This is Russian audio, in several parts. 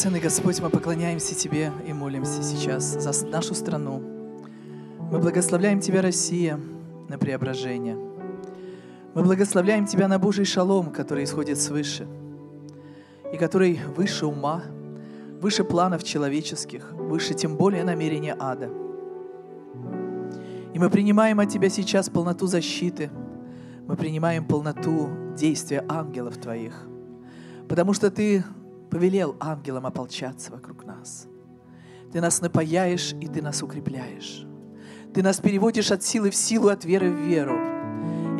Драгоценный Господь, мы поклоняемся Тебе и молимся сейчас за нашу страну. Мы благословляем Тебя, Россия, на преображение. Мы благословляем Тебя на Божий шалом, который исходит свыше, и который выше ума, выше планов человеческих, выше тем более намерения ада. И мы принимаем от Тебя сейчас полноту защиты, мы принимаем полноту действия ангелов Твоих, потому что Ты повелел ангелам ополчаться вокруг нас. Ты нас напаяешь, и Ты нас укрепляешь. Ты нас переводишь от силы в силу, от веры в веру.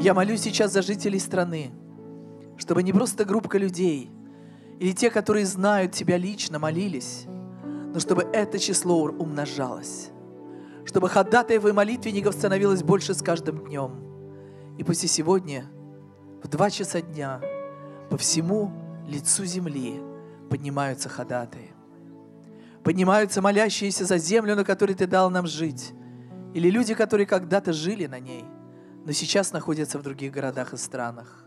Я молюсь сейчас за жителей страны, чтобы не просто группа людей или те, которые знают Тебя лично, молились, но чтобы это число умножалось, чтобы ходатаев и молитвенников становилось больше с каждым днем. И пусть и сегодня в два часа дня по всему лицу земли поднимаются ходатые. Поднимаются молящиеся за землю, на которой ты дал нам жить. Или люди, которые когда-то жили на ней, но сейчас находятся в других городах и странах.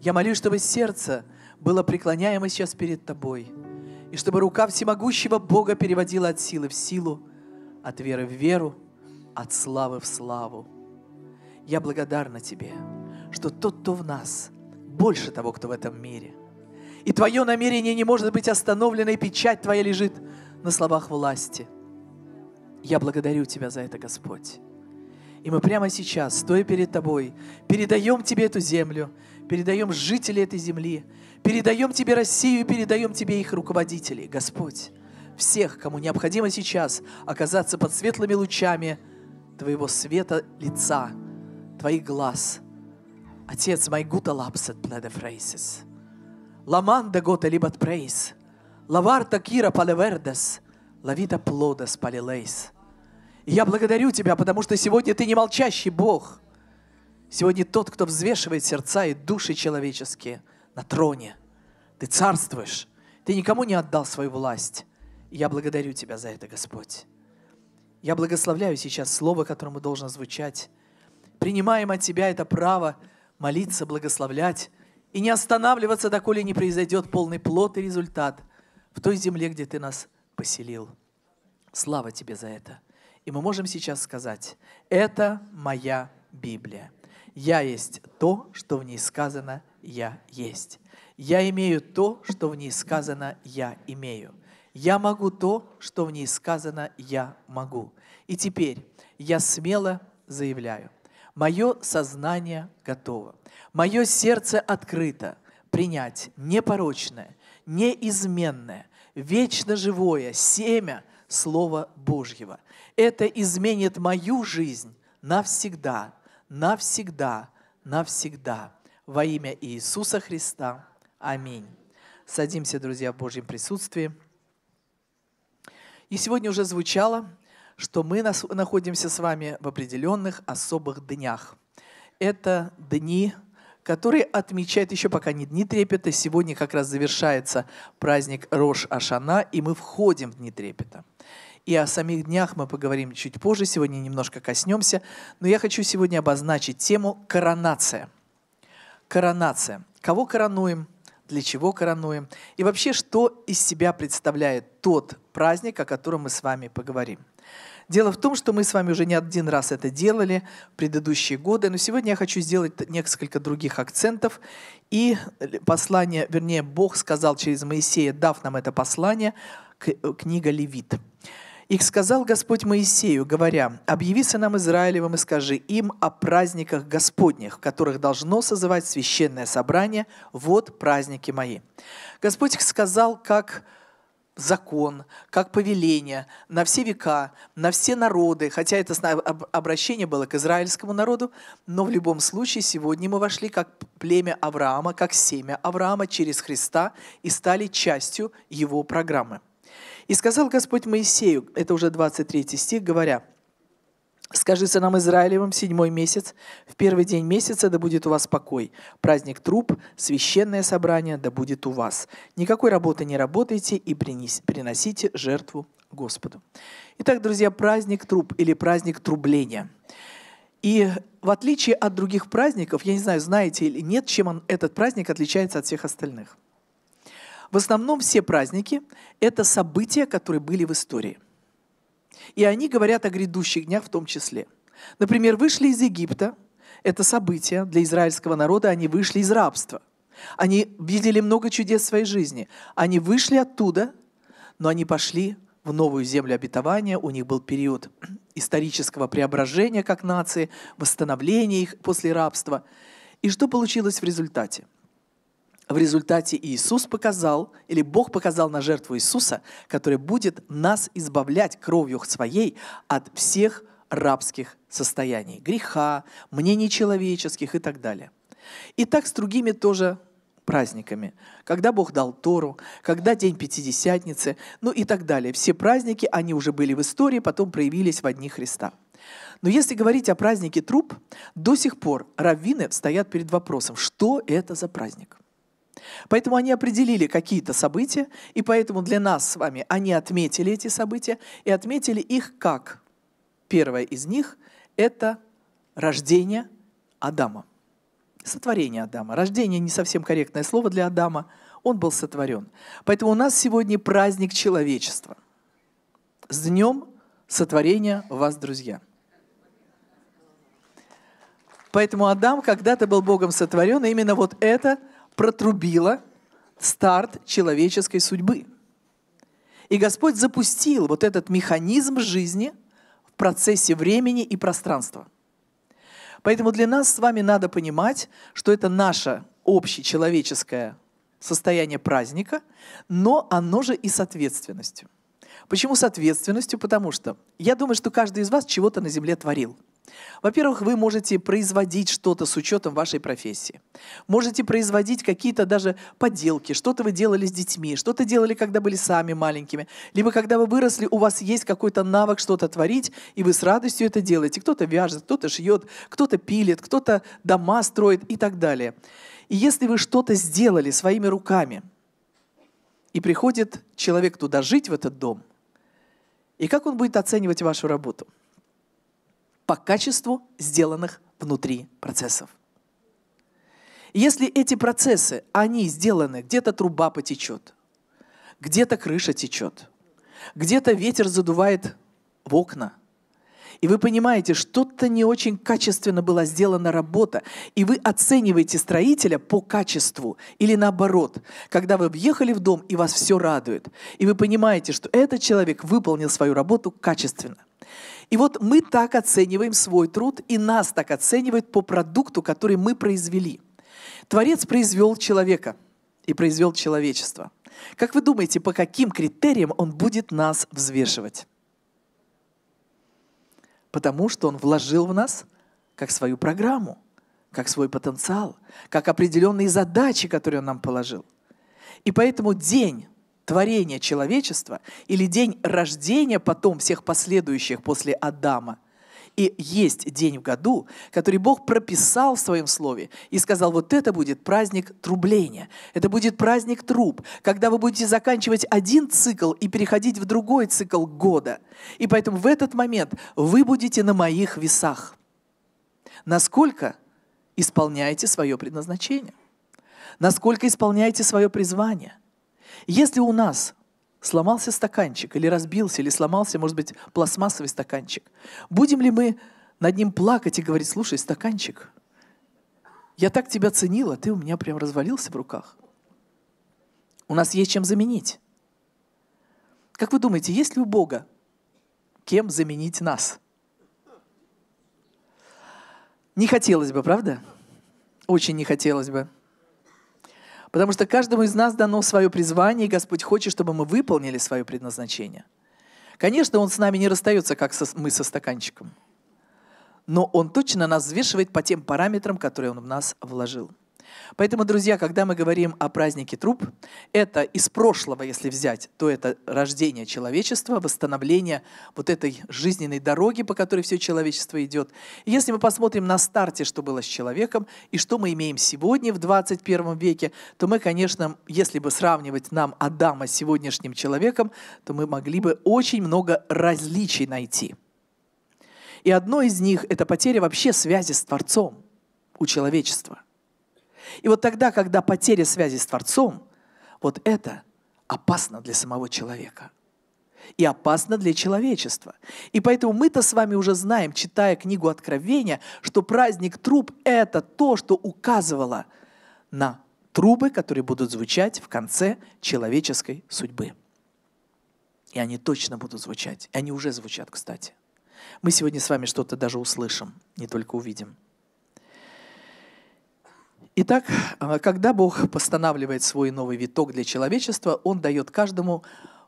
Я молюсь, чтобы сердце было преклоняемо сейчас перед Тобой, и чтобы рука всемогущего Бога переводила от силы в силу, от веры в веру, от славы в славу. Я благодарна Тебе, что тот, кто в нас, больше того, кто в этом мире – и твое намерение не может быть остановлено, и печать твоя лежит на словах власти. Я благодарю Тебя за это, Господь. И мы прямо сейчас, стоя перед Тобой, передаем Тебе эту землю, передаем жителей этой земли, передаем Тебе Россию, передаем Тебе их руководителей, Господь. Всех, кому необходимо сейчас оказаться под светлыми лучами Твоего света лица, Твоих глаз. Отец, мой good lapsed blood of races. Ламанда гота libat прейс, лаварта кира палевердес, лавита плодас палилейс. И я благодарю Тебя, потому что сегодня Ты не молчащий Бог. Сегодня Тот, кто взвешивает сердца и души человеческие на троне. Ты царствуешь. Ты никому не отдал свою власть. И я благодарю Тебя за это, Господь. Я благословляю сейчас слово, которому должно звучать. Принимаем от Тебя это право молиться, благословлять, и не останавливаться, доколе не произойдет полный плод и результат в той земле, где Ты нас поселил. Слава Тебе за это. И мы можем сейчас сказать, это моя Библия. Я есть то, что в ней сказано «я есть». Я имею то, что в ней сказано «я имею». Я могу то, что в ней сказано «я могу». И теперь я смело заявляю, Мое сознание готово. Мое сердце открыто принять непорочное, неизменное, вечно живое семя Слова Божьего. Это изменит мою жизнь навсегда, навсегда, навсегда. Во имя Иисуса Христа. Аминь. Садимся, друзья, в Божьем присутствии. И сегодня уже звучало что мы находимся с вами в определенных особых днях. Это дни, которые отмечают еще пока не Дни Трепета. Сегодня как раз завершается праздник Рош Ашана, и мы входим в Дни Трепета. И о самих днях мы поговорим чуть позже, сегодня немножко коснемся. Но я хочу сегодня обозначить тему «Коронация». Коронация. Кого коронуем – для чего коронуем и вообще, что из себя представляет тот праздник, о котором мы с вами поговорим. Дело в том, что мы с вами уже не один раз это делали в предыдущие годы, но сегодня я хочу сделать несколько других акцентов. И послание, вернее, Бог сказал через Моисея, дав нам это послание, э, книга «Левит». «Их сказал Господь Моисею, говоря, «Объяви сынам Израилевым и скажи им о праздниках Господних, в которых должно созывать священное собрание, вот праздники мои». Господь их сказал, как закон, как повеление на все века, на все народы, хотя это обращение было к израильскому народу, но в любом случае сегодня мы вошли как племя Авраама, как семя Авраама через Христа и стали частью его программы. И сказал Господь Моисею, это уже 23 стих, говоря, «Скажи нам Израилевым, седьмой месяц, в первый день месяца да будет у вас покой, праздник труп, священное собрание да будет у вас. Никакой работы не работайте и приносите жертву Господу». Итак, друзья, праздник труп или праздник трубления – и в отличие от других праздников, я не знаю, знаете или нет, чем он, этот праздник отличается от всех остальных. В основном все праздники – это события, которые были в истории. И они говорят о грядущих днях в том числе. Например, вышли из Египта, это событие для израильского народа, они вышли из рабства. Они видели много чудес в своей жизни. Они вышли оттуда, но они пошли в новую землю обетования. У них был период исторического преображения как нации, восстановления их после рабства. И что получилось в результате? в результате Иисус показал, или Бог показал на жертву Иисуса, которая будет нас избавлять кровью своей от всех рабских состояний, греха, мнений человеческих и так далее. И так с другими тоже праздниками. Когда Бог дал Тору, когда День Пятидесятницы, ну и так далее. Все праздники, они уже были в истории, потом проявились в одни Христа. Но если говорить о празднике труп, до сих пор раввины стоят перед вопросом, что это за праздник – Поэтому они определили какие-то события, и поэтому для нас с вами они отметили эти события и отметили их как? Первое из них – это рождение Адама. Сотворение Адама. Рождение не совсем корректное слово для Адама. Он был сотворен. Поэтому у нас сегодня праздник человечества. С днем сотворения вас, друзья. Поэтому Адам когда-то был Богом сотворен, и именно вот это – протрубила старт человеческой судьбы. И Господь запустил вот этот механизм жизни в процессе времени и пространства. Поэтому для нас с вами надо понимать, что это наше общечеловеческое состояние праздника, но оно же и с ответственностью. Почему с ответственностью? Потому что я думаю, что каждый из вас чего-то на земле творил – во-первых, вы можете производить что-то с учетом вашей профессии. Можете производить какие-то даже поделки, что-то вы делали с детьми, что-то делали, когда были сами маленькими, либо когда вы выросли, у вас есть какой-то навык что-то творить, и вы с радостью это делаете. Кто-то вяжет, кто-то шьет, кто-то пилит, кто-то дома строит и так далее. И если вы что-то сделали своими руками, и приходит человек туда жить, в этот дом, и как он будет оценивать вашу работу – по качеству сделанных внутри процессов. Если эти процессы, они сделаны, где-то труба потечет, где-то крыша течет, где-то ветер задувает в окна, и вы понимаете, что-то не очень качественно была сделана работа, и вы оцениваете строителя по качеству или наоборот, когда вы въехали в дом и вас все радует, и вы понимаете, что этот человек выполнил свою работу качественно. И вот мы так оцениваем свой труд, и нас так оценивают по продукту, который мы произвели. Творец произвел человека и произвел человечество. Как вы думаете, по каким критериям он будет нас взвешивать? Потому что он вложил в нас как свою программу, как свой потенциал, как определенные задачи, которые он нам положил. И поэтому день творения человечества или день рождения потом всех последующих после Адама. И есть день в году, который Бог прописал в своем слове и сказал, вот это будет праздник трубления, это будет праздник труб, когда вы будете заканчивать один цикл и переходить в другой цикл года. И поэтому в этот момент вы будете на моих весах. Насколько исполняете свое предназначение? Насколько исполняете свое призвание – если у нас сломался стаканчик, или разбился, или сломался, может быть, пластмассовый стаканчик, будем ли мы над ним плакать и говорить, слушай, стаканчик, я так тебя ценила, ты у меня прям развалился в руках. У нас есть чем заменить. Как вы думаете, есть ли у Бога кем заменить нас? Не хотелось бы, правда? Очень не хотелось бы. Потому что каждому из нас дано свое призвание, и Господь хочет, чтобы мы выполнили свое предназначение. Конечно, Он с нами не расстается, как со, мы со стаканчиком. Но Он точно нас взвешивает по тем параметрам, которые Он в нас вложил. Поэтому, друзья, когда мы говорим о празднике труп, это из прошлого, если взять, то это рождение человечества, восстановление вот этой жизненной дороги, по которой все человечество идет. И если мы посмотрим на старте, что было с человеком, и что мы имеем сегодня в 21 веке, то мы, конечно, если бы сравнивать нам Адама с сегодняшним человеком, то мы могли бы очень много различий найти. И одно из них — это потеря вообще связи с Творцом у человечества. И вот тогда, когда потеря связи с Творцом, вот это опасно для самого человека и опасно для человечества. И поэтому мы-то с вами уже знаем, читая книгу Откровения, что праздник труб – это то, что указывало на трубы, которые будут звучать в конце человеческой судьбы. И они точно будут звучать. И они уже звучат, кстати. Мы сегодня с вами что-то даже услышим, не только увидим. Итак, а, когда Бог постанавливает свой новый виток для человечества, Он дает каждому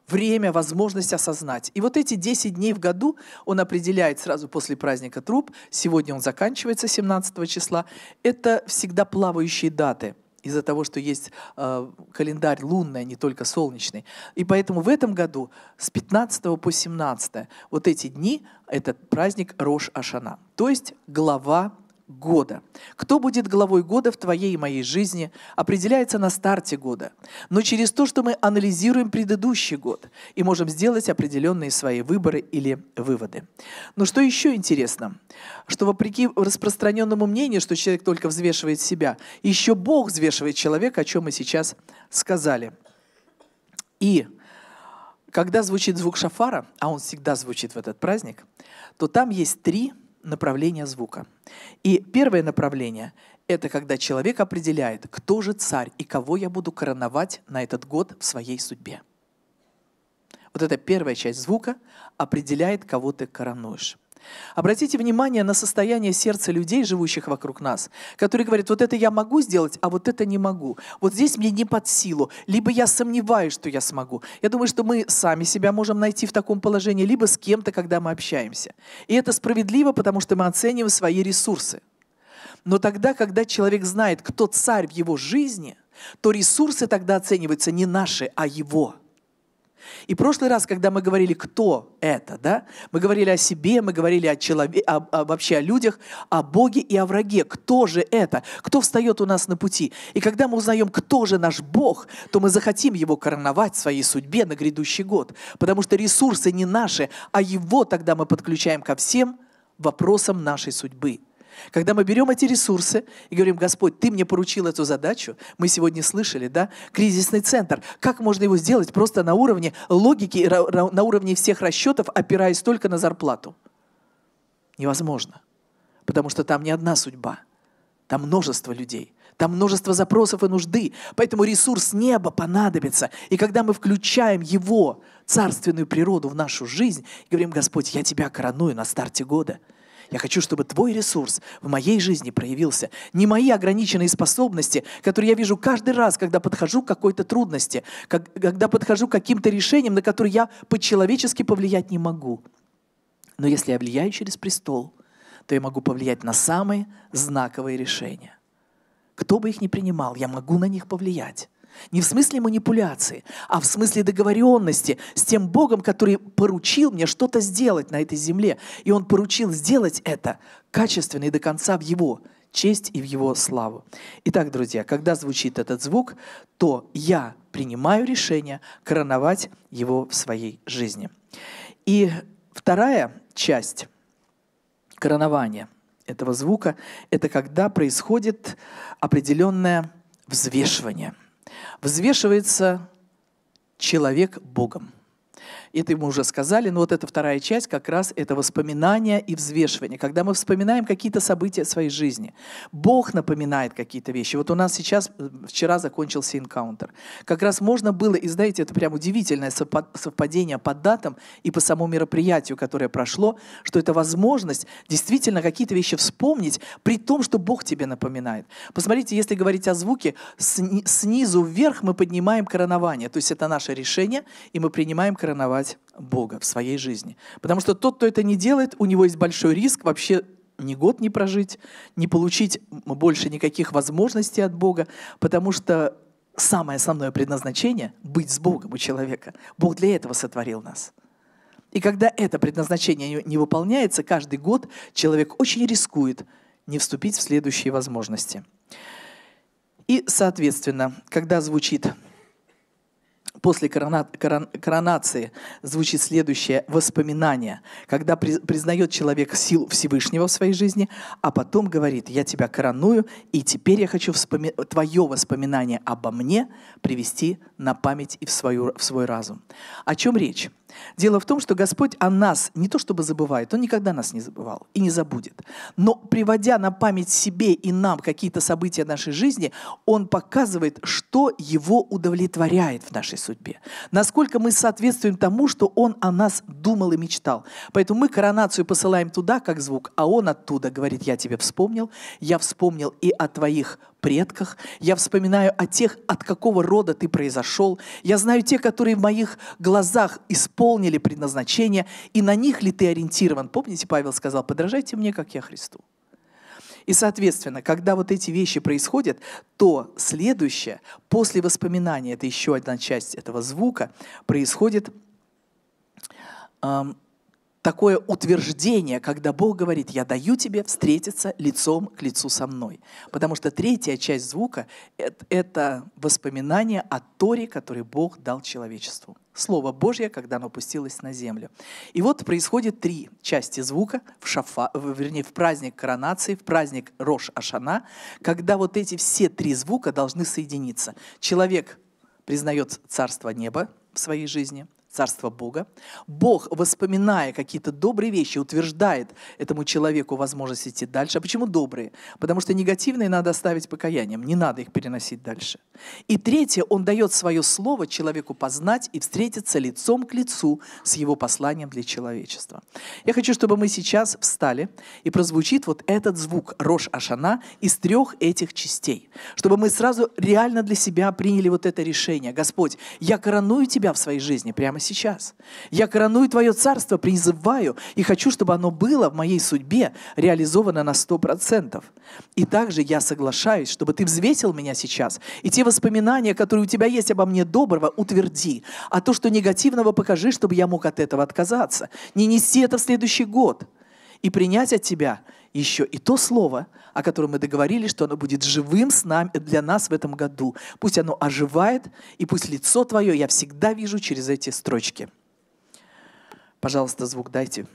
время, возможность осознать. И вот эти 10 дней в году он определяет сразу после праздника труп. Сегодня он заканчивается 17 числа. Это всегда плавающие даты из-за того, что есть э, календарь лунный, а не только солнечный. И поэтому в этом году с 15 по 17 вот эти дни, этот праздник Рош Ашана, то есть глава года. Кто будет главой года в твоей и моей жизни, определяется на старте года, но через то, что мы анализируем предыдущий год и можем сделать определенные свои выборы или выводы. Но что еще интересно, что вопреки распространенному мнению, что человек только взвешивает себя, еще Бог взвешивает человека, о чем мы сейчас сказали. И когда звучит звук шафара, а он всегда звучит в этот праздник, то там есть три – направления звука. И первое направление — это когда человек определяет, кто же царь и кого я буду короновать на этот год в своей судьбе. Вот эта первая часть звука определяет, кого ты коронуешь. Обратите внимание на состояние сердца людей, живущих вокруг нас, которые говорят, вот это я могу сделать, а вот это не могу. Вот здесь мне не под силу. Либо я сомневаюсь, что я смогу. Я думаю, что мы сами себя можем найти в таком положении, либо с кем-то, когда мы общаемся. И это справедливо, потому что мы оцениваем свои ресурсы. Но тогда, когда человек знает, кто царь в его жизни, то ресурсы тогда оцениваются не наши, а его – и прошлый раз, когда мы говорили, кто это, да, мы говорили о себе, мы говорили о человеке, о, о, вообще о людях, о Боге и о враге. Кто же это? Кто встает у нас на пути? И когда мы узнаем, кто же наш Бог, то мы захотим его короновать в своей судьбе на грядущий год, потому что ресурсы не наши, а его тогда мы подключаем ко всем вопросам нашей судьбы. Когда мы берем эти ресурсы и говорим, Господь, Ты мне поручил эту задачу, мы сегодня слышали, да, кризисный центр. Как можно его сделать просто на уровне логики, на уровне всех расчетов, опираясь только на зарплату? Невозможно, потому что там не одна судьба, там множество людей. Там множество запросов и нужды, поэтому ресурс неба понадобится. И когда мы включаем его, царственную природу, в нашу жизнь, и говорим, Господь, я тебя короную на старте года – я хочу, чтобы твой ресурс в моей жизни проявился. Не мои ограниченные способности, которые я вижу каждый раз, когда подхожу к какой-то трудности, как, когда подхожу к каким-то решениям, на которые я по-человечески повлиять не могу. Но если я влияю через престол, то я могу повлиять на самые знаковые решения. Кто бы их ни принимал, я могу на них повлиять. Не в смысле манипуляции, а в смысле договоренности с тем Богом, который поручил мне что-то сделать на этой земле. И Он поручил сделать это качественно и до конца в Его честь и в Его славу. Итак, друзья, когда звучит этот звук, то я принимаю решение короновать его в своей жизни. И вторая часть коронования этого звука – это когда происходит определенное взвешивание – взвешивается человек Богом. Это мы уже сказали, но вот эта вторая часть как раз это воспоминания и взвешивание, когда мы вспоминаем какие-то события своей жизни. Бог напоминает какие-то вещи. Вот у нас сейчас, э, вчера закончился энкаунтер. Как раз можно было, и знаете, это прям удивительное совпадение по датам и по самому мероприятию, которое прошло, что это возможность действительно какие-то вещи вспомнить, при том, что Бог тебе напоминает. Посмотрите, если говорить о звуке, сни снизу вверх мы поднимаем коронование, то есть это наше решение, и мы принимаем коронование короновать Бога в своей жизни. Потому что тот, кто это не делает, у него есть большой риск вообще ни год не прожить, не получить больше никаких возможностей от Бога, потому что самое основное предназначение — быть с Богом у человека. Бог для этого сотворил нас. И когда это предназначение не выполняется, каждый год человек очень рискует не вступить в следующие возможности. И, соответственно, когда звучит после коронации звучит следующее воспоминание, когда признает человек силу Всевышнего в своей жизни, а потом говорит, я тебя короную, и теперь я хочу вспоми- твое воспоминание обо мне привести на память и в, свою, в свой разум. О чем речь? Дело в том, что Господь о нас не то чтобы забывает, Он никогда нас не забывал и не забудет. Но приводя на память себе и нам какие-то события нашей жизни, Он показывает, что Его удовлетворяет в нашей судьбе. Насколько мы соответствуем тому, что Он о нас думал и мечтал. Поэтому мы коронацию посылаем туда, как звук, а Он оттуда говорит, я тебе вспомнил, я вспомнил и о твоих предках, я вспоминаю о тех, от какого рода ты произошел, я знаю те, которые в моих глазах исполнили предназначение, и на них ли ты ориентирован. Помните, Павел сказал, подражайте мне, как я Христу. И, соответственно, когда вот эти вещи происходят, то следующее, после воспоминания, это еще одна часть этого звука, происходит эм, такое утверждение, когда Бог говорит, я даю тебе встретиться лицом к лицу со мной. Потому что третья часть звука — это воспоминание о Торе, который Бог дал человечеству. Слово Божье, когда оно опустилось на землю. И вот происходит три части звука, в шафа, вернее, в праздник коронации, в праздник Рош-Ашана, когда вот эти все три звука должны соединиться. Человек признает Царство Неба в своей жизни — Царство Бога. Бог, воспоминая какие-то добрые вещи, утверждает этому человеку возможность идти дальше. А почему добрые? Потому что негативные надо оставить покаянием, не надо их переносить дальше. И третье, он дает свое слово человеку познать и встретиться лицом к лицу с его посланием для человечества. Я хочу, чтобы мы сейчас встали, и прозвучит вот этот звук Рош Ашана из трех этих частей, чтобы мы сразу реально для себя приняли вот это решение. Господь, я короную Тебя в своей жизни прямо прямо сейчас. Я короную Твое Царство, призываю, и хочу, чтобы оно было в моей судьбе реализовано на 100%. И также я соглашаюсь, чтобы Ты взвесил меня сейчас, и те воспоминания, которые у Тебя есть обо мне доброго, утверди, а то, что негативного, покажи, чтобы я мог от этого отказаться. Не неси это в следующий год и принять от Тебя – еще и то слово, о котором мы договорились, что оно будет живым с нами, для нас в этом году. Пусть оно оживает, и пусть лицо твое я всегда вижу через эти строчки. Пожалуйста, звук дайте.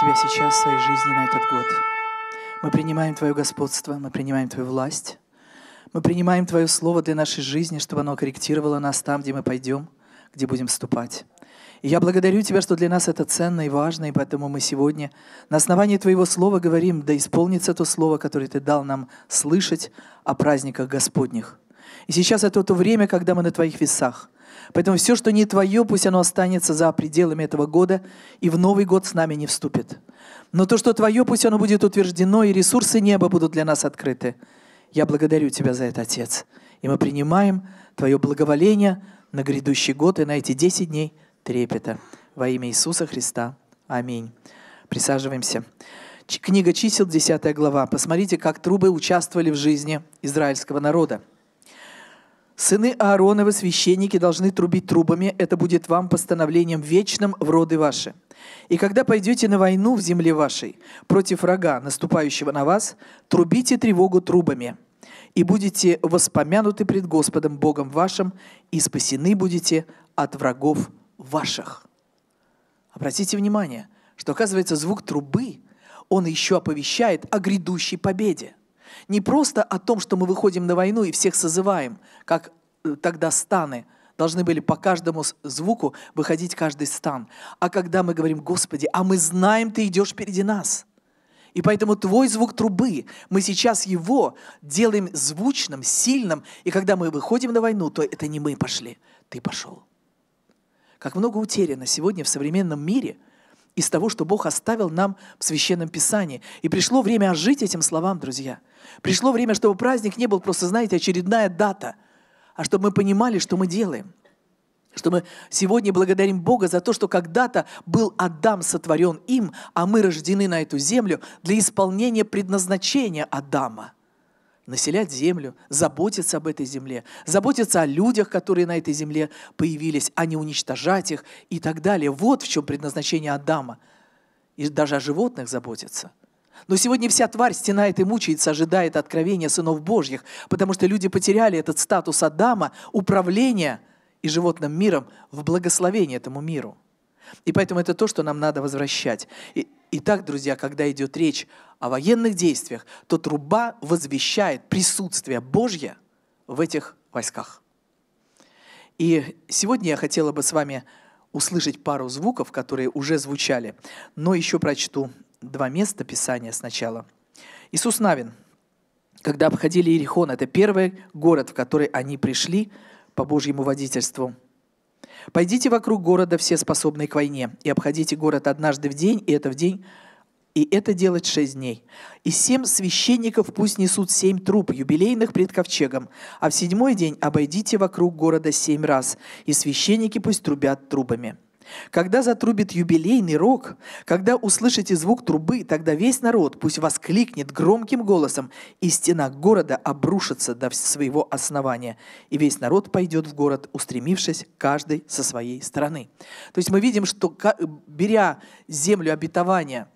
Тебя сейчас в своей жизни на этот год. Мы принимаем Твое господство, мы принимаем Твою власть, мы принимаем Твое слово для нашей жизни, чтобы оно корректировало нас там, где мы пойдем, где будем ступать. И я благодарю Тебя, что для нас это ценно и важно, и поэтому мы сегодня на основании Твоего Слова говорим, да исполнится то Слово, которое Ты дал нам слышать о праздниках Господних. И сейчас это то время, когда мы на Твоих весах – Поэтому все, что не твое, пусть оно останется за пределами этого года и в Новый год с нами не вступит. Но то, что твое, пусть оно будет утверждено, и ресурсы неба будут для нас открыты. Я благодарю Тебя за это, Отец. И мы принимаем Твое благоволение на грядущий год и на эти 10 дней трепета. Во имя Иисуса Христа. Аминь. Присаживаемся. Книга чисел, 10 глава. Посмотрите, как трубы участвовали в жизни израильского народа. Сыны Аароновы, священники, должны трубить трубами, это будет вам постановлением вечным в роды ваши. И когда пойдете на войну в земле вашей против врага, наступающего на вас, трубите тревогу трубами, и будете воспомянуты пред Господом Богом вашим, и спасены будете от врагов ваших. Обратите внимание, что, оказывается, звук трубы, он еще оповещает о грядущей победе. Не просто о том, что мы выходим на войну и всех созываем, как э, тогда станы должны были по каждому звуку выходить каждый стан. А когда мы говорим, Господи, а мы знаем, Ты идешь впереди нас. И поэтому твой звук трубы, мы сейчас его делаем звучным, сильным. И когда мы выходим на войну, то это не мы пошли, ты пошел. Как много утеряно сегодня в современном мире, из того, что Бог оставил нам в Священном Писании. И пришло время ожить этим словам, друзья. Пришло время, чтобы праздник не был просто, знаете, очередная дата, а чтобы мы понимали, что мы делаем. Что мы сегодня благодарим Бога за то, что когда-то был Адам сотворен им, а мы рождены на эту землю для исполнения предназначения Адама – населять землю, заботиться об этой земле, заботиться о людях, которые на этой земле появились, а не уничтожать их и так далее. Вот в чем предназначение Адама. И даже о животных заботиться. Но сегодня вся тварь стенает и мучается, ожидает откровения сынов Божьих, потому что люди потеряли этот статус Адама, управления и животным миром в благословение этому миру. И поэтому это то, что нам надо возвращать. Итак, друзья, когда идет речь о военных действиях, то труба возвещает присутствие Божье в этих войсках. И сегодня я хотела бы с вами услышать пару звуков, которые уже звучали, но еще прочту два места Писания сначала. Иисус Навин, когда обходили Иерихон, это первый город, в который они пришли по Божьему водительству – Пойдите вокруг города, все способные к войне, и обходите город однажды в день, и это в день и это делать шесть дней. И семь священников пусть несут семь труп, юбилейных пред ковчегом, а в седьмой день обойдите вокруг города семь раз, и священники пусть трубят трубами». Когда затрубит юбилейный рог, когда услышите звук трубы, тогда весь народ пусть воскликнет громким голосом, и стена города обрушится до своего основания, и весь народ пойдет в город, устремившись каждый со своей стороны. То есть мы видим, что беря землю обетования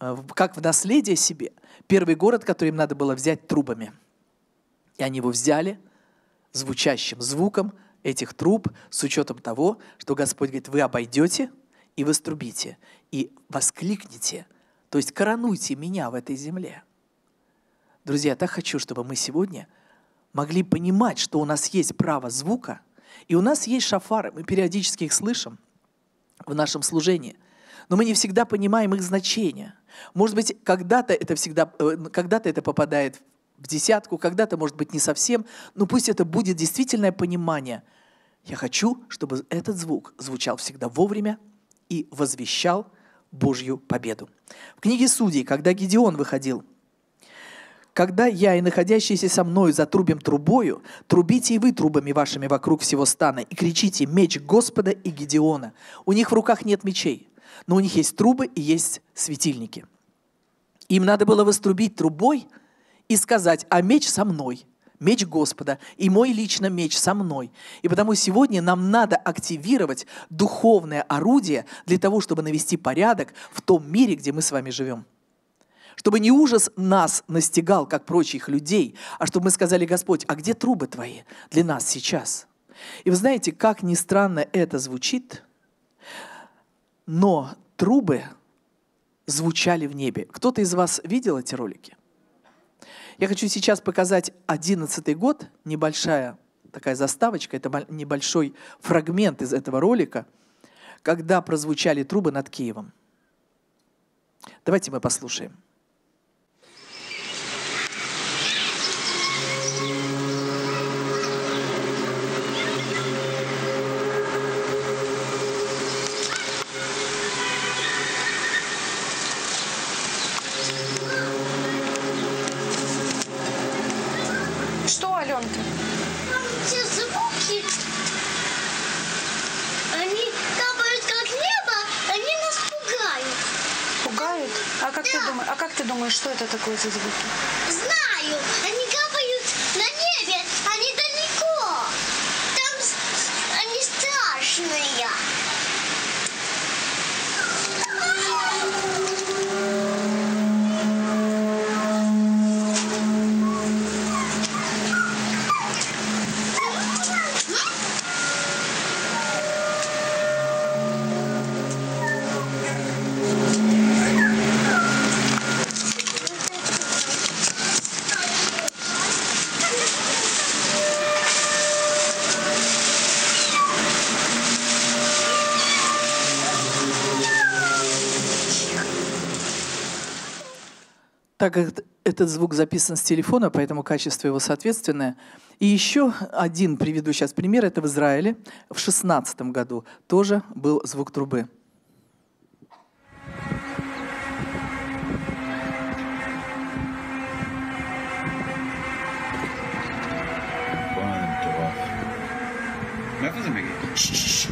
э, как в наследие себе, первый город, который им надо было взять трубами. И они его взяли звучащим звуком – этих труб с учетом того, что Господь говорит, вы обойдете и вострубите, и воскликните, то есть коронуйте меня в этой земле. Друзья, я так хочу, чтобы мы сегодня могли понимать, что у нас есть право звука, и у нас есть шафары, мы периодически их слышим в нашем служении, но мы не всегда понимаем их значение. Может быть, когда-то это всегда, э, когда-то это попадает в десятку, когда-то, может быть, не совсем, но пусть это будет действительное понимание. Я хочу, чтобы этот звук звучал всегда вовремя и возвещал Божью победу. В книге Судей, когда Гедеон выходил, «Когда я и находящиеся со мною затрубим трубою, трубите и вы трубами вашими вокруг всего стана и кричите «Меч Господа и Гедеона». У них в руках нет мечей, но у них есть трубы и есть светильники. Им надо было вострубить трубой – и сказать, а меч со мной, меч Господа, и мой лично меч со мной. И потому сегодня нам надо активировать духовное орудие для того, чтобы навести порядок в том мире, где мы с вами живем чтобы не ужас нас настигал, как прочих людей, а чтобы мы сказали, Господь, а где трубы Твои для нас сейчас? И вы знаете, как ни странно это звучит, но трубы звучали в небе. Кто-то из вас видел эти ролики? Я хочу сейчас показать 11 год, небольшая такая заставочка, это небольшой фрагмент из этого ролика, когда прозвучали трубы над Киевом. Давайте мы послушаем. это такое за звуки так как этот звук записан с телефона, поэтому качество его соответственное. И еще один приведу сейчас пример. Это в Израиле в 16 году тоже был звук трубы. Шш,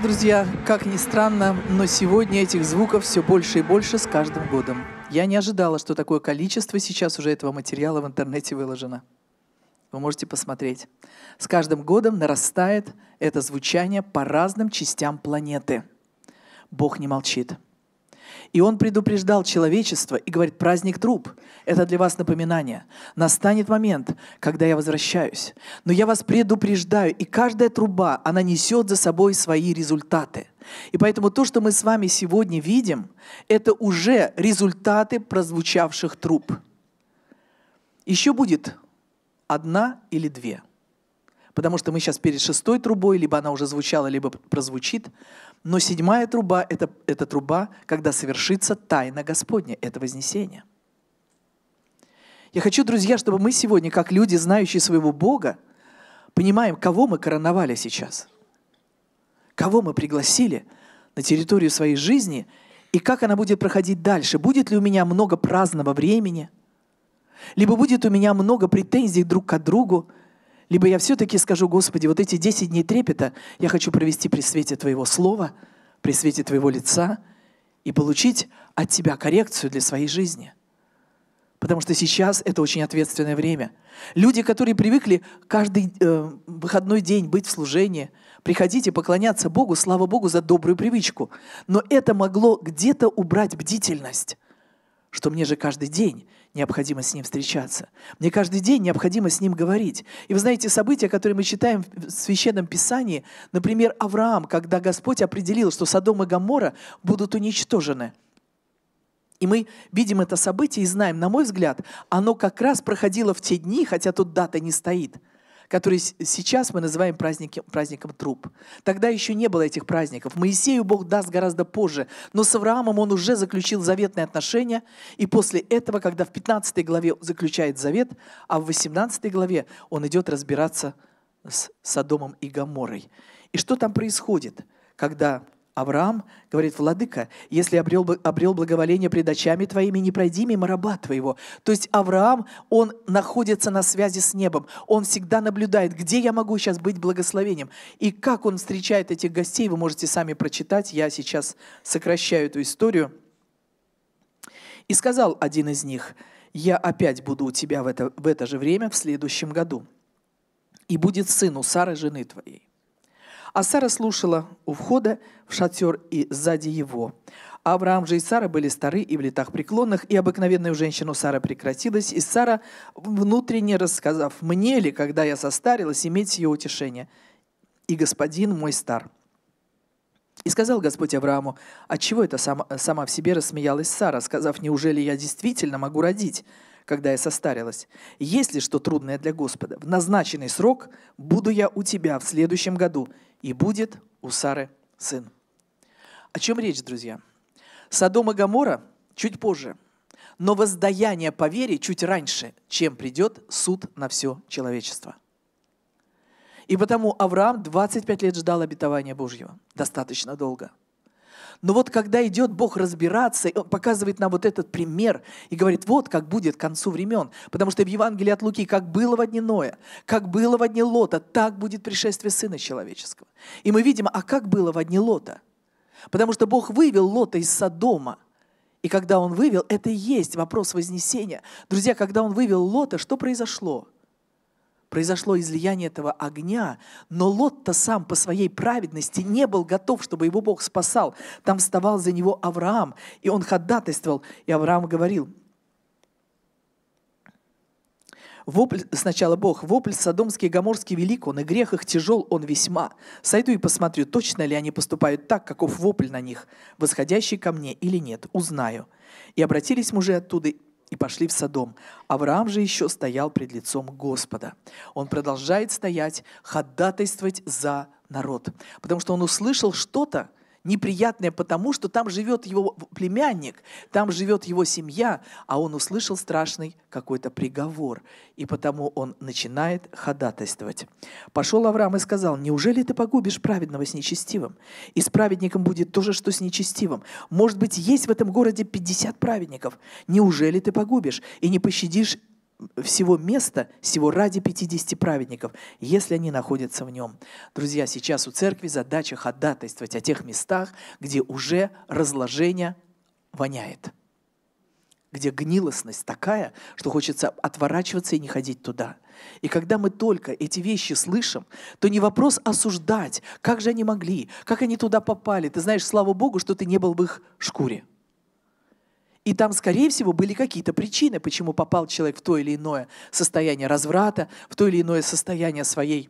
Итак, друзья, как ни странно, но сегодня этих звуков все больше и больше с каждым годом. Я не ожидала, что такое количество сейчас уже этого материала в интернете выложено. Вы можете посмотреть. С каждым годом нарастает это звучание по разным частям планеты. Бог не молчит. И он предупреждал человечество и говорит, праздник труп – это для вас напоминание. Настанет момент, когда я возвращаюсь. Но я вас предупреждаю, и каждая труба, она несет за собой свои результаты. И поэтому то, что мы с вами сегодня видим, это уже результаты прозвучавших труб. Еще будет одна или две – потому что мы сейчас перед шестой трубой, либо она уже звучала, либо прозвучит. Но седьмая труба это, — это труба, когда совершится тайна Господня, это вознесение. Я хочу, друзья, чтобы мы сегодня, как люди, знающие своего Бога, понимаем, кого мы короновали сейчас, кого мы пригласили на территорию своей жизни и как она будет проходить дальше. Будет ли у меня много праздного времени, либо будет у меня много претензий друг к другу, либо я все-таки скажу, Господи, вот эти 10 дней трепета я хочу провести при свете Твоего Слова, при свете Твоего лица и получить от Тебя коррекцию для своей жизни. Потому что сейчас это очень ответственное время. Люди, которые привыкли каждый э, выходной день быть в служении, приходите поклоняться Богу, слава Богу за добрую привычку. Но это могло где-то убрать бдительность, что мне же каждый день необходимо с Ним встречаться. Мне каждый день необходимо с Ним говорить. И вы знаете, события, которые мы читаем в Священном Писании, например, Авраам, когда Господь определил, что Содом и Гамора будут уничтожены – и мы видим это событие и знаем, на мой взгляд, оно как раз проходило в те дни, хотя тут дата не стоит, который сейчас мы называем праздником праздником труп. Тогда еще не было этих праздников. Моисею Бог даст гораздо позже, но с Авраамом он уже заключил заветные отношения, и после этого, когда в 15 главе заключает завет, а в 18 главе он идет разбираться с Содомом и Гаморой. И что там происходит, когда Авраам говорит, «Владыка, если обрел, обрел благоволение пред очами твоими, не пройди мимо раба твоего». То есть Авраам, он находится на связи с небом, он всегда наблюдает, где я могу сейчас быть благословением. И как он встречает этих гостей, вы можете сами прочитать, я сейчас сокращаю эту историю. «И сказал один из них, я опять буду у тебя в это, в это же время в следующем году, и будет сын у Сары, жены твоей. А Сара слушала у входа в шатер и сзади его. А Авраам же и Сара были стары и в летах преклонных, и обыкновенную женщину Сара прекратилась, и Сара, внутренне рассказав, «Мне ли, когда я состарилась, иметь ее утешение? И господин мой стар». И сказал Господь Аврааму, «Отчего это сама, сама в себе рассмеялась Сара, сказав, неужели я действительно могу родить?» когда я состарилась. Есть ли что трудное для Господа? В назначенный срок буду я у тебя в следующем году, и будет у Сары сын. О чем речь, друзья? Содом и Гамора чуть позже, но воздаяние по вере чуть раньше, чем придет суд на все человечество. И потому Авраам 25 лет ждал обетования Божьего. Достаточно долго – но вот когда идет Бог разбираться, Он показывает нам вот этот пример и говорит, вот как будет к концу времен. Потому что в Евангелии от Луки, как было во дне Ноя, как было во дне Лота, так будет пришествие Сына Человеческого. И мы видим, а как было во дне Лота? Потому что Бог вывел Лота из Содома, и когда он вывел, это и есть вопрос вознесения. Друзья, когда он вывел Лота, что произошло? произошло излияние этого огня, но Лот-то сам по своей праведности не был готов, чтобы его Бог спасал. Там вставал за него Авраам, и он ходатайствовал, и Авраам говорил, Вопль, сначала Бог, вопль содомский и гоморский велик, он и грех их тяжел, он весьма. Сойду и посмотрю, точно ли они поступают так, каков вопль на них, восходящий ко мне или нет, узнаю. И обратились мужи оттуда и пошли в Содом. Авраам же еще стоял пред лицом Господа. Он продолжает стоять, ходатайствовать за народ, потому что он услышал что-то, неприятное, потому что там живет его племянник, там живет его семья, а он услышал страшный какой-то приговор, и потому он начинает ходатайствовать. Пошел Авраам и сказал, неужели ты погубишь праведного с нечестивым? И с праведником будет то же, что с нечестивым. Может быть, есть в этом городе 50 праведников. Неужели ты погубишь и не пощадишь всего места, всего ради 50 праведников, если они находятся в нем. Друзья, сейчас у церкви задача ходатайствовать о тех местах, где уже разложение воняет, где гнилостность такая, что хочется отворачиваться и не ходить туда. И когда мы только эти вещи слышим, то не вопрос осуждать, как же они могли, как они туда попали. Ты знаешь, слава Богу, что ты не был в их шкуре. И там, скорее всего, были какие-то причины, почему попал человек в то или иное состояние разврата, в то или иное состояние своей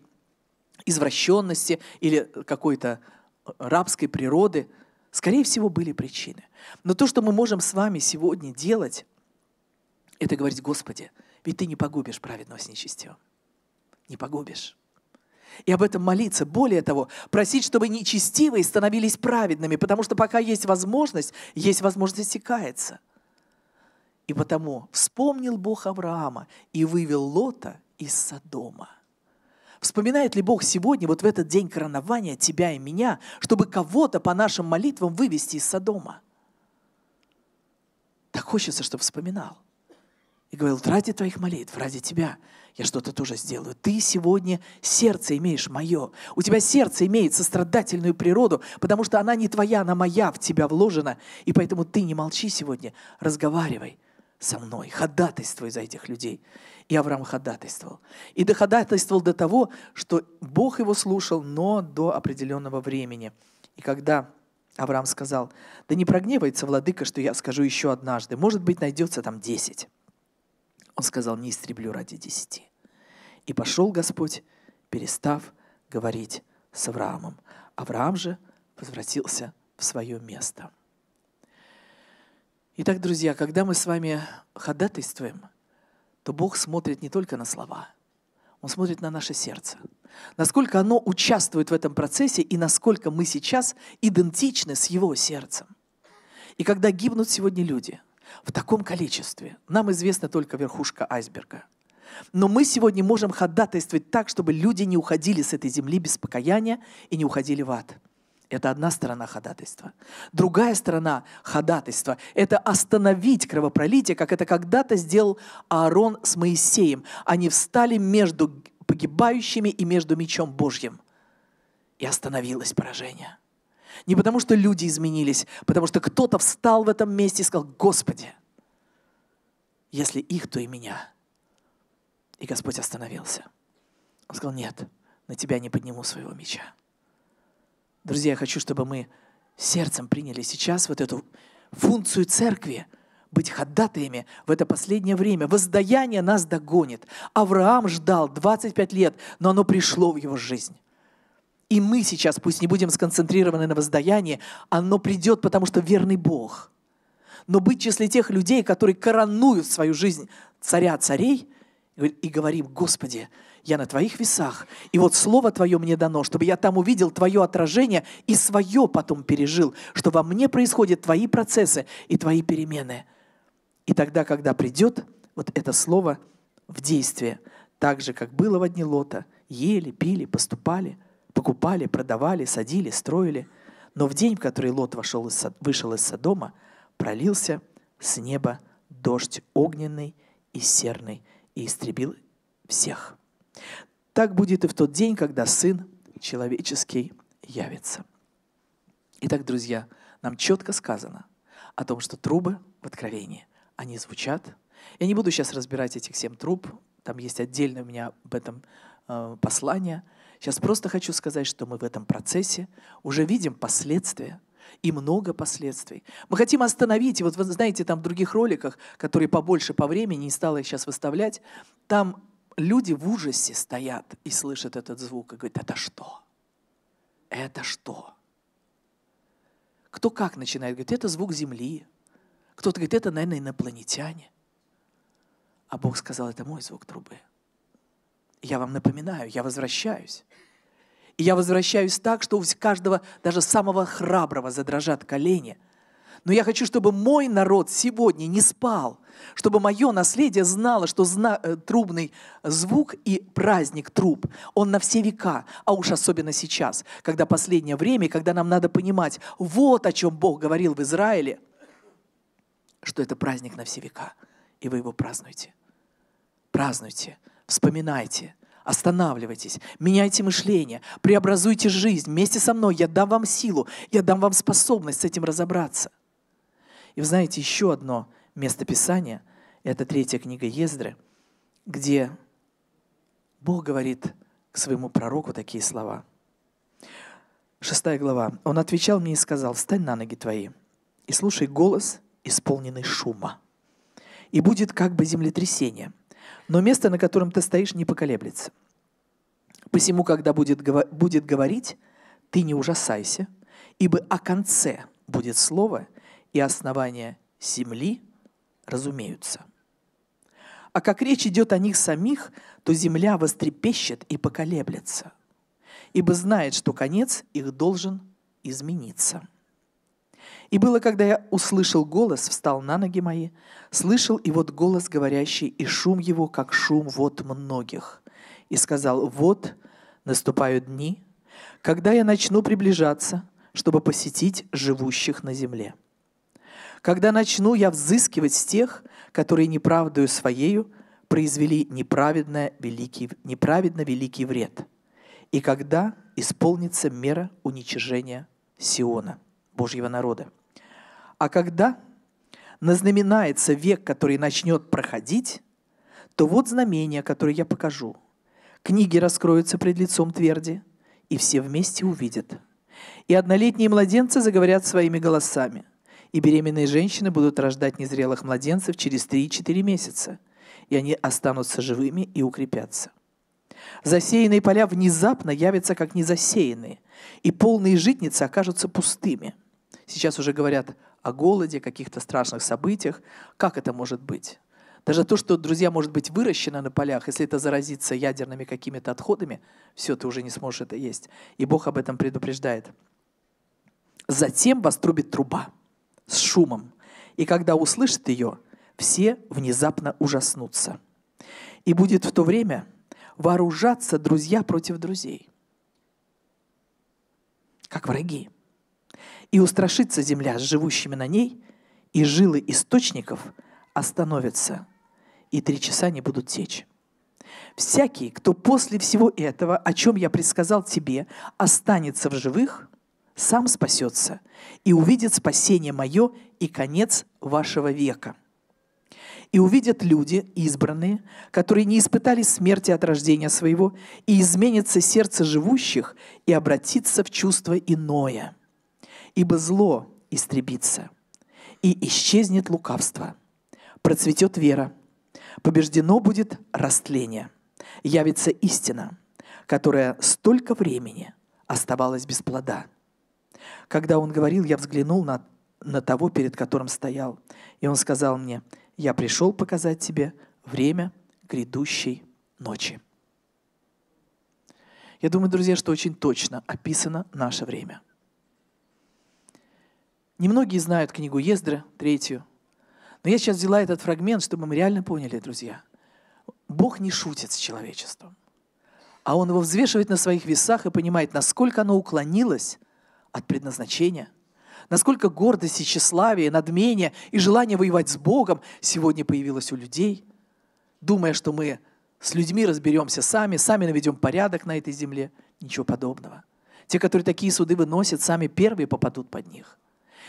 извращенности или какой-то э, рабской природы. Скорее всего, были причины. Но то, что мы можем с вами сегодня делать, это говорить, Господи, ведь Ты не погубишь праведного с нечестивым. Не погубишь. И об этом молиться. Более того, просить, чтобы нечестивые становились праведными, потому что пока есть возможность, есть возможность и каяться. И потому вспомнил Бог Авраама и вывел Лота из Содома. Вспоминает ли Бог сегодня, вот в этот день коронования, тебя и меня, чтобы кого-то по нашим молитвам вывести из Содома? Так хочется, чтобы вспоминал. И говорил, ради твоих молитв, ради тебя я что-то тоже сделаю. Ты сегодня сердце имеешь мое. У тебя сердце имеет сострадательную природу, потому что она не твоя, она моя, в тебя вложена. И поэтому ты не молчи сегодня, разговаривай со мной. Ходатайствуй за этих людей. И Авраам ходатайствовал. И до ходатайствовал до того, что Бог его слушал, но до определенного времени. И когда Авраам сказал, да не прогневается владыка, что я скажу еще однажды, может быть, найдется там десять. Он сказал, не истреблю ради десяти. И пошел Господь, перестав говорить с Авраамом. Авраам же возвратился в свое место. Итак, друзья, когда мы с вами ходатайствуем, то Бог смотрит не только на слова, Он смотрит на наше сердце. Насколько оно участвует в этом процессе и насколько мы сейчас идентичны с Его сердцем. И когда гибнут сегодня люди в таком количестве, нам известна только верхушка айсберга – но мы сегодня можем ходатайствовать так, чтобы люди не уходили с этой земли без покаяния и не уходили в ад. Это одна сторона ходатайства. Другая сторона ходатайства – это остановить кровопролитие, как это когда-то сделал Аарон с Моисеем. Они встали между погибающими и между мечом Божьим. И остановилось поражение. Не потому, что люди изменились, потому что кто-то встал в этом месте и сказал, «Господи, если их, то и меня». И Господь остановился. Он сказал, «Нет, на тебя не подниму своего меча». Друзья, я хочу, чтобы мы сердцем приняли сейчас вот эту функцию церкви – быть ходатаями в это последнее время. Воздаяние нас догонит. Авраам ждал 25 лет, но оно пришло в его жизнь. И мы сейчас, пусть не будем сконцентрированы на воздаянии, оно придет, потому что верный Бог. Но быть в числе тех людей, которые коронуют свою жизнь царя царей, и говорим, Господи, я на твоих весах, и вот слово твое мне дано, чтобы я там увидел твое отражение и свое потом пережил, что во мне происходят твои процессы и твои перемены. И тогда, когда придет вот это слово в действие, так же, как было в одни Лота, ели, пили, поступали, покупали, продавали, садили, строили, но в день, в который Лот вошел из, вышел из Содома, пролился с неба дождь огненный и серный и истребил всех. Так будет и в тот день, когда Сын человеческий явится. Итак, друзья, нам четко сказано о том, что трубы в Откровении, они звучат. Я не буду сейчас разбирать этих семь труб, там есть отдельное у меня об этом э, послание. Сейчас просто хочу сказать, что мы в этом процессе уже видим последствия и много последствий. Мы хотим остановить, И вот вы знаете, там в других роликах, которые побольше по времени, не стала их сейчас выставлять, там люди в ужасе стоят и слышат этот звук и говорят, это что? Это что? Кто как начинает? Говорит, это звук Земли. Кто-то говорит, это, наверное, инопланетяне. А Бог сказал, это мой звук трубы. Я вам напоминаю, я возвращаюсь. И я возвращаюсь так, что у каждого, даже самого храброго, задрожат колени – но я хочу, чтобы мой народ сегодня не спал, чтобы мое наследие знало, что зна э, трубный звук и праздник труб, он на все века, а уж особенно сейчас, когда последнее время, когда нам надо понимать, вот о чем Бог говорил в Израиле, что это праздник на все века, и вы его празднуете. Празднуйте, вспоминайте, останавливайтесь, меняйте мышление, преобразуйте жизнь. Вместе со мной я дам вам силу, я дам вам способность с этим разобраться. И вы знаете, еще одно место Писания, это третья книга Ездры, где Бог говорит к своему пророку такие слова. Шестая глава. «Он отвечал мне и сказал, «Встань на ноги твои и слушай голос, исполненный шума, и будет как бы землетрясение, но место, на котором ты стоишь, не поколеблется. Посему, когда будет, будет говорить, ты не ужасайся, ибо о конце будет слово, и основания земли разумеются. А как речь идет о них самих, то земля вострепещет и поколеблется, ибо знает, что конец их должен измениться. И было, когда я услышал голос, встал на ноги мои, слышал и вот голос говорящий, и шум его, как шум вот многих. И сказал, вот наступают дни, когда я начну приближаться, чтобы посетить живущих на земле. Когда начну я взыскивать с тех, которые неправдою своею произвели неправедно великий, неправедно великий вред, и когда исполнится мера уничижения Сиона, Божьего народа. А когда назнаменается век, который начнет проходить, то вот знамение, которое я покажу. Книги раскроются пред лицом тверди, и все вместе увидят. И однолетние младенцы заговорят своими голосами – и беременные женщины будут рождать незрелых младенцев через 3-4 месяца, и они останутся живыми и укрепятся. Засеянные поля внезапно явятся как незасеянные, и полные житницы окажутся пустыми. Сейчас уже говорят о голоде, каких-то страшных событиях. Как это может быть? Даже то, что, друзья, может быть выращено на полях, если это заразится ядерными какими-то отходами, все, ты уже не сможешь это есть. И Бог об этом предупреждает. Затем вас трубит труба с шумом, и когда услышат ее, все внезапно ужаснутся. И будет в то время вооружаться друзья против друзей, как враги. И устрашится земля с живущими на ней, и жилы источников остановятся, и три часа не будут течь. Всякий, кто после всего этого, о чем я предсказал тебе, останется в живых, сам спасется и увидит спасение мое и конец вашего века. И увидят люди, избранные, которые не испытали смерти от рождения своего, и изменится сердце живущих, и обратится в чувство иное. Ибо зло истребится, и исчезнет лукавство, процветет вера, побеждено будет растление, явится истина, которая столько времени оставалась без плода – когда он говорил, я взглянул на, на того, перед которым стоял. И он сказал мне, я пришел показать тебе время грядущей ночи. Я думаю, друзья, что очень точно описано наше время. Немногие знают книгу Ездра, третью. Но я сейчас взяла этот фрагмент, чтобы мы реально поняли, друзья. Бог не шутит с человечеством. А Он его взвешивает на своих весах и понимает, насколько оно уклонилось от предназначения? Насколько гордость и тщеславие, надмение и желание воевать с Богом сегодня появилось у людей, думая, что мы с людьми разберемся сами, сами наведем порядок на этой земле. Ничего подобного. Те, которые такие суды выносят, сами первые попадут под них –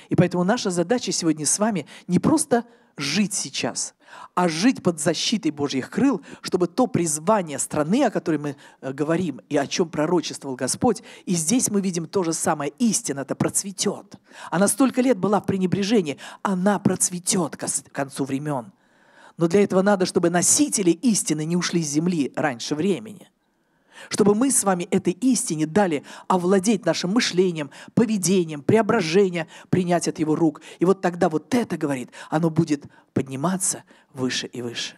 и поэтому наша задача сегодня с вами не просто жить сейчас, а жить под защитой Божьих крыл, чтобы то призвание страны, о которой мы э, говорим и о чем пророчествовал Господь, и здесь мы видим то же самое, истина-то процветет. Она столько лет была в пренебрежении, она процветет к концу времен. Но для этого надо, чтобы носители истины не ушли с земли раньше времени – чтобы мы с вами этой истине дали овладеть нашим мышлением, поведением, преображение, принять от Его рук. И вот тогда вот это, говорит, оно будет подниматься выше и выше.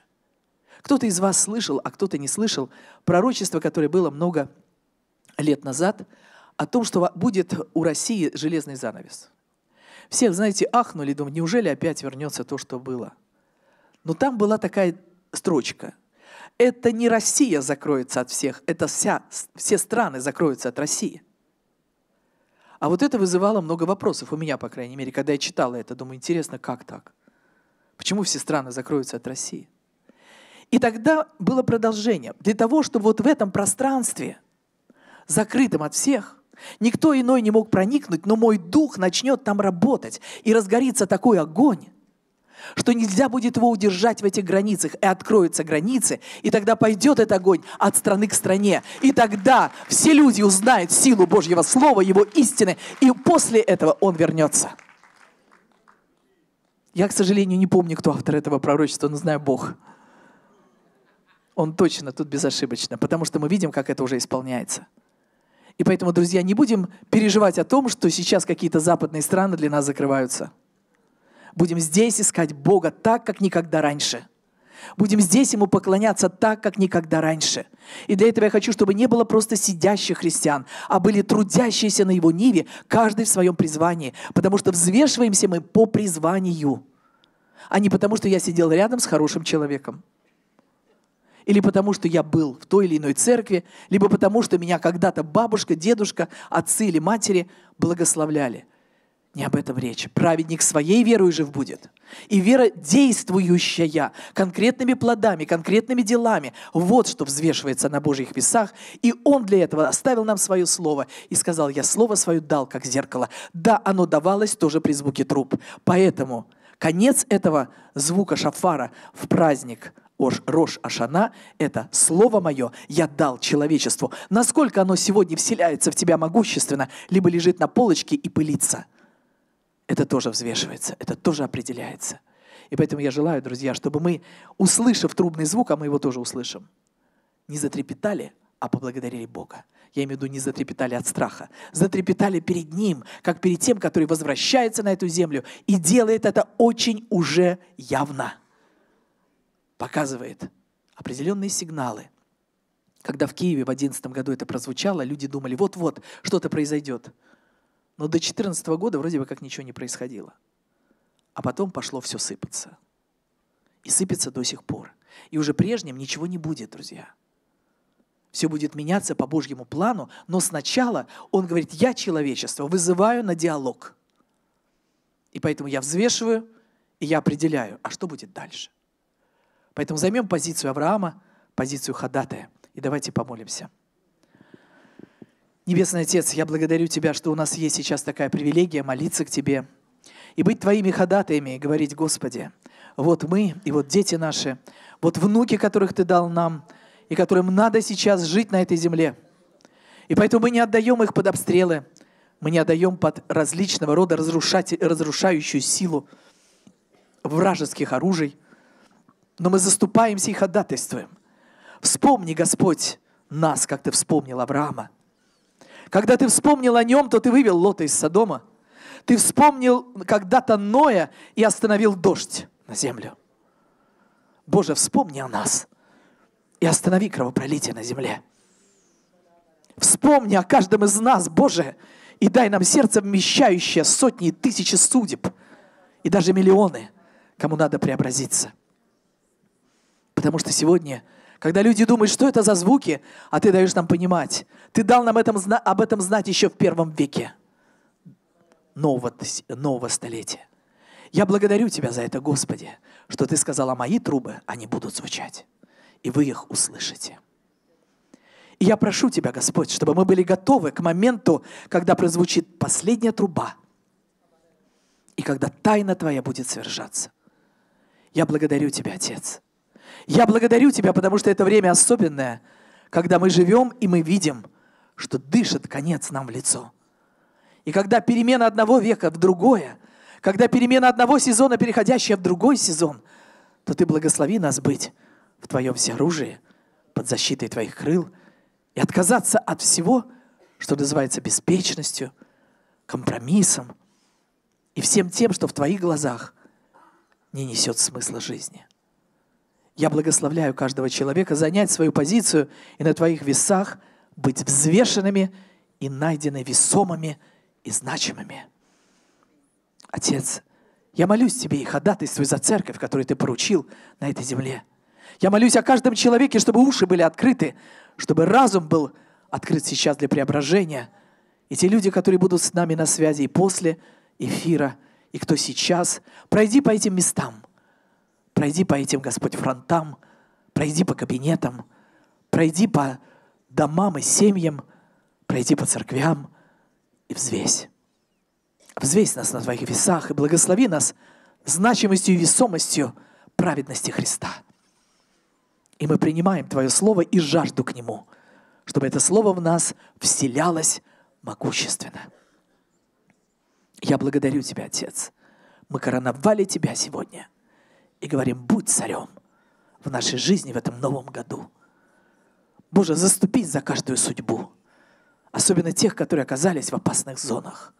Кто-то из вас слышал, а кто-то не слышал пророчество, которое было много лет назад, о том, что будет у России железный занавес. Все, знаете, ахнули, думают, неужели опять вернется то, что было? Но там была такая строчка – это не Россия закроется от всех, это вся, все страны закроются от России. А вот это вызывало много вопросов у меня, по крайней мере, когда я читала это. Думаю, интересно, как так? Почему все страны закроются от России? И тогда было продолжение. Для того, чтобы вот в этом пространстве, закрытом от всех, никто иной не мог проникнуть, но мой дух начнет там работать, и разгорится такой огонь, что нельзя будет его удержать в этих границах, и откроются границы, и тогда пойдет этот огонь от страны к стране. И тогда все люди узнают силу Божьего Слова, его истины, и после этого он вернется. Я, к сожалению, не помню, кто автор этого пророчества, но знаю Бог. Он точно тут безошибочно, потому что мы видим, как это уже исполняется. И поэтому, друзья, не будем переживать о том, что сейчас какие-то западные страны для нас закрываются – Будем здесь искать Бога так, как никогда раньше. Будем здесь Ему поклоняться так, как никогда раньше. И для этого я хочу, чтобы не было просто сидящих христиан, а были трудящиеся на Его ниве, каждый в своем призвании. Потому что взвешиваемся мы по призванию, а не потому, что я сидел рядом с хорошим человеком или потому, что я был в той или иной церкви, либо потому, что меня когда-то бабушка, дедушка, отцы или матери благословляли. Не об этом речь. Праведник своей верой жив будет. И вера действующая, конкретными плодами, конкретными делами. Вот что взвешивается на Божьих весах. И Он для этого оставил нам свое слово и сказал, я слово свое дал, как зеркало. Да, оно давалось тоже при звуке труб. Поэтому конец этого звука шафара в праздник Рош Ашана – это «Слово мое я дал человечеству». Насколько оно сегодня вселяется в тебя могущественно, либо лежит на полочке и пылится – это тоже взвешивается, это тоже определяется. И поэтому я желаю, друзья, чтобы мы, услышав трубный звук, а мы его тоже услышим, не затрепетали, а поблагодарили Бога. Я имею в виду, не затрепетали от страха. Затрепетали перед Ним, как перед тем, который возвращается на эту землю и делает это очень уже явно. Показывает определенные сигналы. Когда в Киеве в 2011 году это прозвучало, люди думали, вот-вот, что-то произойдет. Но до 2014 года вроде бы как ничего не происходило. А потом пошло все сыпаться. И сыпется до сих пор. И уже прежним ничего не будет, друзья. Все будет меняться по Божьему плану, но сначала он говорит, я человечество вызываю на диалог. И поэтому я взвешиваю, и я определяю, а что будет дальше. Поэтому займем позицию Авраама, позицию Хадатая. И давайте помолимся. Небесный Отец, я благодарю Тебя, что у нас есть сейчас такая привилегия молиться к Тебе и быть Твоими ходатаями и говорить, Господи, вот мы и вот дети наши, вот внуки, которых Ты дал нам, и которым надо сейчас жить на этой земле. И поэтому мы не отдаем их под обстрелы, мы не отдаем под различного рода разрушающую силу вражеских оружий, но мы заступаемся и ходатайствуем. Вспомни, Господь, нас, как Ты вспомнил Авраама – когда ты вспомнил о нем, то ты вывел Лота из Содома. Ты вспомнил когда-то Ноя и остановил дождь на землю. Боже, вспомни о нас и останови кровопролитие на земле. Вспомни о каждом из нас, Боже, и дай нам сердце вмещающее сотни и тысячи судеб и даже миллионы, кому надо преобразиться. Потому что сегодня – когда люди думают, что это за звуки, а ты даешь нам понимать. Ты дал нам этом, об этом знать еще в первом веке нового, нового столетия. Я благодарю Тебя за это, Господи, что Ты сказал сказала, мои трубы, они будут звучать, и вы их услышите. И я прошу Тебя, Господь, чтобы мы были готовы к моменту, когда прозвучит последняя труба, и когда тайна Твоя будет совершаться. Я благодарю Тебя, Отец, я благодарю Тебя, потому что это время особенное, когда мы живем и мы видим, что дышит конец нам в лицо. И когда перемена одного века в другое, когда перемена одного сезона, переходящая в другой сезон, то Ты благослови нас быть в Твоем всеоружии, под защитой Твоих крыл, и отказаться от всего, что называется беспечностью, компромиссом и всем тем, что в Твоих глазах не несет смысла жизни. Я благословляю каждого человека занять свою позицию и на твоих весах быть взвешенными и найдены весомыми и значимыми. Отец, я молюсь Тебе и ходатайствую за церковь, которую Ты поручил на этой земле. Я молюсь о каждом человеке, чтобы уши были открыты, чтобы разум был открыт сейчас для преображения. И те люди, которые будут с нами на связи и после эфира, и кто сейчас, пройди по этим местам – пройди по этим, Господь, фронтам, пройди по кабинетам, пройди по домам и семьям, пройди по церквям и взвесь. Взвесь нас на Твоих весах и благослови нас значимостью и весомостью праведности Христа. И мы принимаем Твое Слово и жажду к Нему, чтобы это Слово в нас вселялось могущественно. Я благодарю Тебя, Отец. Мы короновали Тебя сегодня – и говорим, будь царем в нашей жизни в этом новом году. Боже, заступись за каждую судьбу, особенно тех, которые оказались в опасных зонах.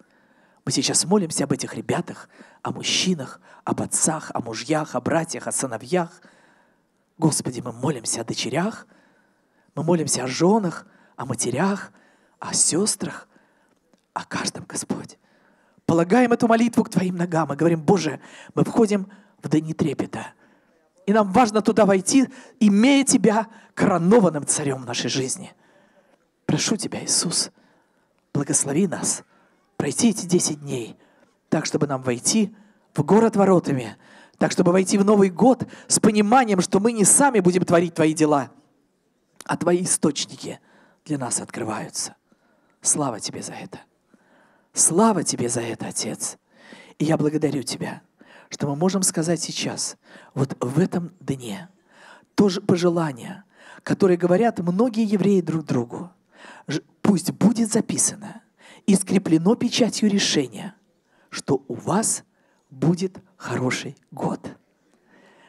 Мы сейчас молимся об этих ребятах, о мужчинах, об отцах, о мужьях, о братьях, о сыновьях. Господи, мы молимся о дочерях, мы молимся о женах, о матерях, о сестрах, о каждом, Господь. Полагаем эту молитву к Твоим ногам и говорим, Боже, мы входим в дни трепета. И нам важно туда войти, имея Тебя коронованным царем нашей жизни. Прошу Тебя, Иисус, благослови нас пройти эти 10 дней, так, чтобы нам войти в город воротами, так, чтобы войти в Новый год с пониманием, что мы не сами будем творить Твои дела, а Твои источники для нас открываются. Слава Тебе за это. Слава Тебе за это, Отец. И я благодарю Тебя – что мы можем сказать сейчас, вот в этом дне, тоже пожелания, которые говорят многие евреи друг другу, пусть будет записано и скреплено печатью решения, что у вас будет хороший год.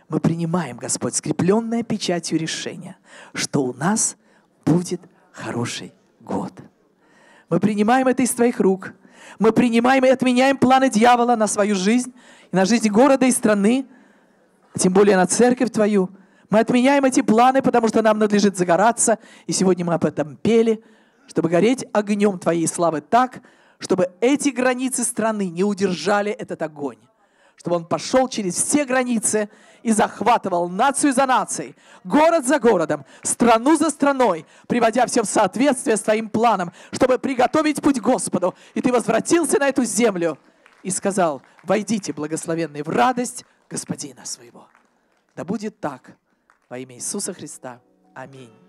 Мы принимаем, Господь, скрепленное печатью решение, что у нас будет хороший год. Мы принимаем это из Твоих рук – мы принимаем и отменяем планы дьявола на свою жизнь, и на жизнь города и страны, тем более на церковь твою. Мы отменяем эти планы, потому что нам надлежит загораться. И сегодня мы об этом пели, чтобы гореть огнем твоей славы так, чтобы эти границы страны не удержали этот огонь. Чтобы он пошел через все границы и захватывал нацию за нацией, город за городом, страну за страной, приводя все в соответствие с твоим планом, чтобы приготовить путь Господу. И ты возвратился на эту землю и сказал, войдите, благословенный, в радость Господина своего. Да будет так во имя Иисуса Христа. Аминь.